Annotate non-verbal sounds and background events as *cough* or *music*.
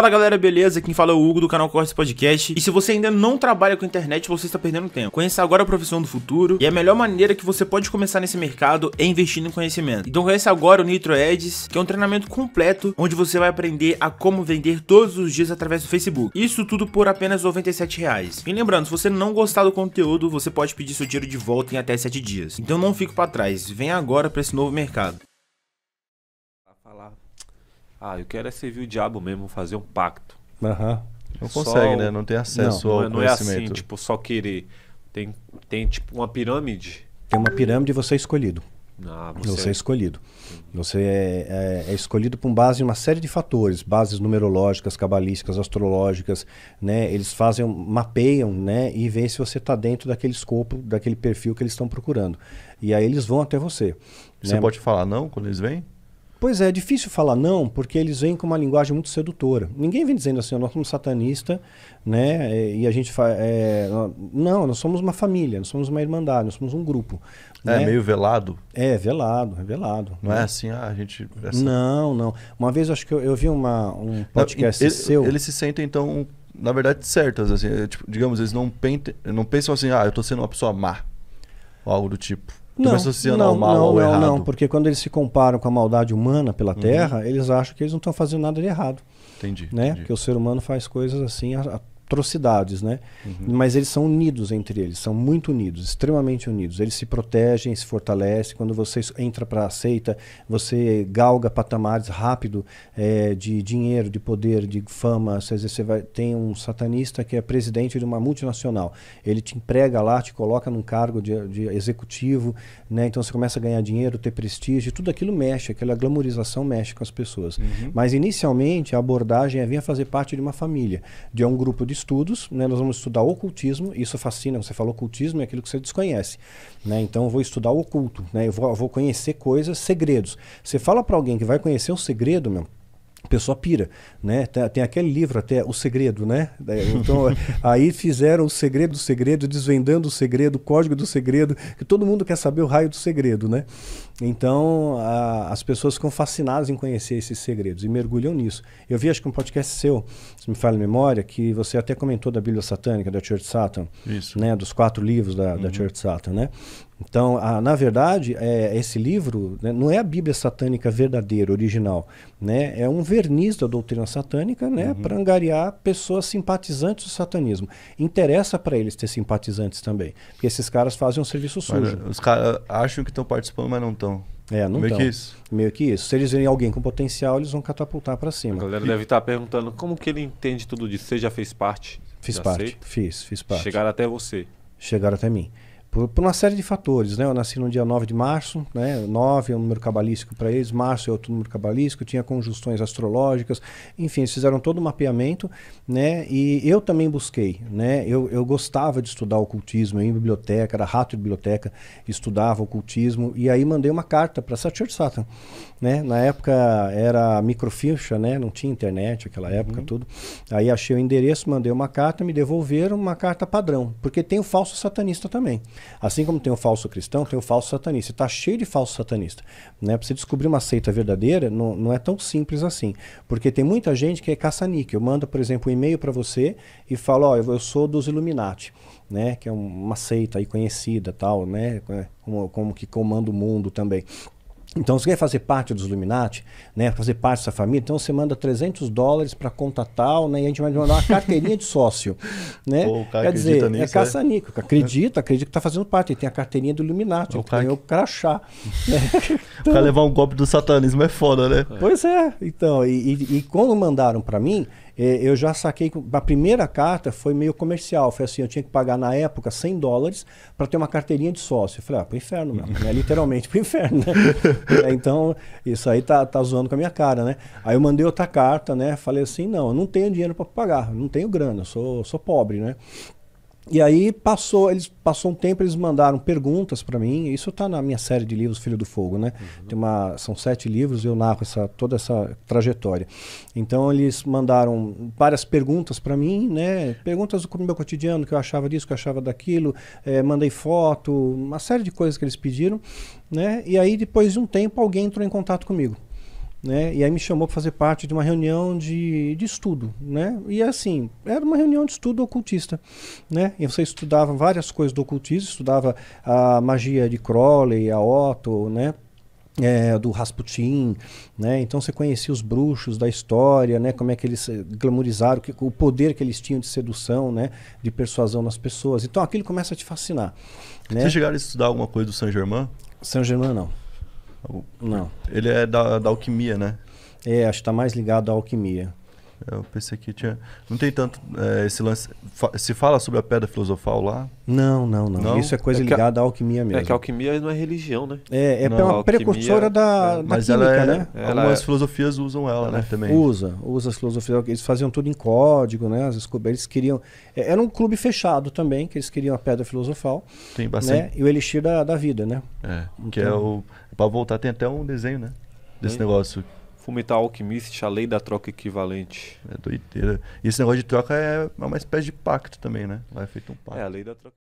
Fala galera, beleza? Quem fala é o Hugo do canal Cortes Podcast. E se você ainda não trabalha com internet, você está perdendo tempo. Conheça agora a profissão do futuro e a melhor maneira que você pode começar nesse mercado é investindo em conhecimento. Então conheça agora o Nitro Ads, que é um treinamento completo onde você vai aprender a como vender todos os dias através do Facebook. Isso tudo por apenas R$ 97 reais. E lembrando, se você não gostar do conteúdo, você pode pedir seu dinheiro de volta em até 7 dias. Então não fique para trás, vem agora para esse novo mercado. Ah, eu quero é servir o diabo mesmo, fazer um pacto. Aham. Uhum. Não só... consegue, né? Não tem acesso não, ao não é, conhecimento. Não é assim, tipo, só querer. Tem, tem tipo uma pirâmide. Tem uma pirâmide e você é escolhido. Ah, você... você é, é escolhido. Você é, é, é escolhido com base em uma série de fatores, bases numerológicas, cabalísticas, astrológicas, né? Eles fazem, mapeiam, né? E vê se você está dentro daquele escopo, daquele perfil que eles estão procurando. E aí eles vão até você. Você né? pode falar não quando eles vêm? Pois é, é difícil falar não, porque eles vêm com uma linguagem muito sedutora. Ninguém vem dizendo assim, nós somos satanista, né? Eh, e a gente faz. É, eh, não, nós somos uma família, nós somos uma irmandade, nós somos um grupo. É né? meio velado? É, velado, é velado. Não é né? é assim, ah, a gente. É assim. Não, não. Uma vez acho que eu, eu vi uma, um podcast ele, seu. Eles se sentem, então, na verdade, certas. Assim, eh, tipo, digamos, eles não, não pensam assim, ah, eu tô sendo uma pessoa má. Ou algo do tipo. Não, associando não, ao mal não, ao não, errado. não, porque quando eles se comparam com a maldade humana pela uhum. Terra, uhum. eles acham que eles não estão fazendo nada de errado. Entendi, né? entendi. Porque o ser humano faz coisas assim a, a atrocidades, né? Uhum. Mas eles são unidos entre eles, são muito unidos, extremamente unidos. Eles se protegem, se fortalecem. Quando você entra para a seita, você galga patamares rápido é, de dinheiro, de poder, de fama. Às vezes você vai, tem um satanista que é presidente de uma multinacional. Ele te emprega lá, te coloca num cargo de, de executivo, né? Então você começa a ganhar dinheiro, ter prestígio, tudo aquilo mexe, aquela glamorização mexe com as pessoas. Uhum. Mas inicialmente a abordagem é vir fazer parte de uma família, de um grupo de estudos, né? nós vamos estudar ocultismo, isso fascina, você falou ocultismo é aquilo que você desconhece. Né? Então eu vou estudar o oculto, né? eu, vou, eu vou conhecer coisas, segredos. Você fala para alguém que vai conhecer um segredo, meu, a pessoa pira, né? Tem, tem, aquele livro até O Segredo, né? É, então, *laughs* aí fizeram o segredo do segredo, desvendando o segredo, o código do segredo, que todo mundo quer saber o raio do segredo, né? Então, a, as pessoas ficam fascinadas em conhecer esses segredos e mergulham nisso. Eu vi, acho que um podcast seu, se me falha a memória, que você até comentou da Bíblia Satânica, da Church Satan, Isso. né? Dos quatro livros da, uhum. da Church Satan, né? Então, a, na verdade, é, esse livro né, não é a Bíblia satânica verdadeira, original. Né? É um verniz da doutrina satânica né, uhum. para angariar pessoas simpatizantes do satanismo. Interessa para eles ter simpatizantes também, porque esses caras fazem um serviço sujo. Mas, os caras acham que estão participando, mas não estão. É, não Meio tão. que isso. Meio que isso. Se eles verem alguém com potencial, eles vão catapultar para cima. A galera e... deve estar tá perguntando como que ele entende tudo disso. Você já fez parte? Fiz já parte. Sei? Fiz, fiz parte. Chegaram até você. Chegaram até mim. Por, por, uma série de fatores, né? Eu nasci no dia 9 de março, né? 9 é um número cabalístico para eles, março é outro número cabalístico, tinha conjunções astrológicas, enfim, eles fizeram todo o mapeamento, né? E eu também busquei, né? Eu, eu gostava de estudar ocultismo, eu ia em biblioteca, era rato de biblioteca, estudava ocultismo, e aí mandei uma carta para Satyr Satan, né? Na época era microficha, né? Não tinha internet aquela uhum. época, uhum. tudo. Aí achei o endereço, mandei uma carta, me devolveram uma carta padrão, porque tem o falso satanista também. Assim como tem o falso cristão, tem o falso satanista. Está cheio de falso satanista. Né? Para você descobrir uma seita verdadeira, não, não é tão simples assim. Porque tem muita gente que é caça-níquel. mando, por exemplo, um e-mail para você e falo, Ó, oh, eu sou dos Illuminati. Né, que é uma seita aí conhecida tal, né, é, como, como que comanda o mundo também. Então, se quer fazer parte dos Illuminati, né, fazer parte dessa família, então você manda 300 dólares para conta tal, né, e a gente vai mandar uma carteirinha de sócio. Né? Pô, Quer dizer, é nisso, é caça-níquel. Acredita, acredita que está fazendo parte. Ele tem a carteirinha do Illuminati, o cara... Né? ganhou *laughs* o crachá. Né? Então... cara levar um golpe do satanismo é foda, né? Pois é. Então, e, e, e quando mandaram para mim, é, eu já saquei. A primeira carta foi meio comercial. Foi assim: eu tinha que pagar na época 100 dólares para ter uma carteirinha de sócio. Eu falei: ah, pro inferno mesmo. né? Literalmente pro inferno. Né? *laughs* É, então, isso aí tá, tá zoando com a minha cara, né? Aí eu mandei outra carta, né? Falei assim: não, eu não tenho dinheiro para pagar, não tenho grana, eu sou, sou pobre, né? E aí passou, eles passou um tempo, eles mandaram perguntas para mim. Isso está na minha série de livros Filho do Fogo, né? Uhum. Tem uma, são sete livros, eu narro essa, toda essa trajetória. Então eles mandaram várias perguntas para mim, né? Perguntas do meu cotidiano, que eu achava disso, que eu achava daquilo. É, mandei foto, uma série de coisas que eles pediram, né? E aí depois de um tempo alguém entrou em contato comigo né? E aí me chamou para fazer parte de uma reunião de, de estudo, né? E assim, era uma reunião de estudo ocultista, né? E você estudava várias coisas do ocultismo, estudava a magia de Crowley, a Otto, né? É, do Rasputin, né? Então você conhecia os bruxos da história, né? Como é que eles eh, glamorizaram, que, o poder que eles tinham de sedução, né? De persuasão nas pessoas. Então aquilo começa a te fascinar, né? Vocês chegaram a estudar alguma coisa do Saint Germain? Saint Germain não. Não. Ele é da, da alquimia, né? É, acho que está mais ligado à alquimia. É, eu pensei que tinha. Não tem tanto é, esse lance. Se fala sobre a pedra filosofal lá? Não, não, não. não? Isso é coisa é ligada a... à alquimia mesmo. É que a alquimia não é religião, né? É, é não, uma precursora é. da, Mas química, ela é né? Ela Algumas filosofias usam ela, ela né? Também. Usa, usa as filosofias. Eles faziam tudo em código, né? As eles queriam. Era um clube fechado também, que eles queriam a pedra filosofal. Tem né? bastante. Né? E o elixir da, da vida, né? É. Então... Que é então o. Pra voltar, tem até um desenho, né? Desse negócio Fullmetal Alchemist, a lei da troca equivalente. É doideira. E esse negócio de troca é, é uma espécie de pacto também, né? Lá é feito um pacto. É, a lei da troca.